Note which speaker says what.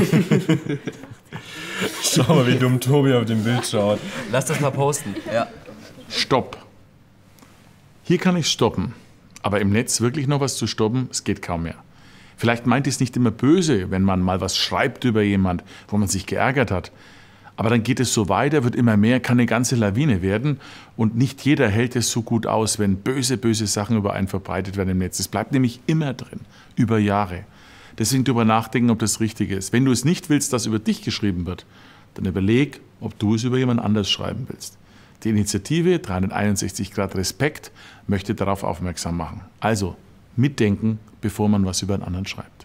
Speaker 1: Schau mal, wie dumm Tobi auf dem Bild
Speaker 2: schaut. Lass das mal posten. Ja.
Speaker 1: Stopp. Hier kann ich stoppen. Aber im Netz wirklich noch was zu stoppen, es geht kaum mehr. Vielleicht meint es nicht immer böse, wenn man mal was schreibt über jemand, wo man sich geärgert hat. Aber dann geht es so weiter, wird immer mehr, kann eine ganze Lawine werden. Und nicht jeder hält es so gut aus, wenn böse, böse Sachen über einen verbreitet werden im Netz. Es bleibt nämlich immer drin, über Jahre. Deswegen darüber nachdenken, ob das richtig ist. Wenn du es nicht willst, dass über dich geschrieben wird, dann überleg, ob du es über jemand anders schreiben willst. Die Initiative 361 Grad Respekt möchte darauf aufmerksam machen. Also mitdenken, bevor man was über einen anderen schreibt.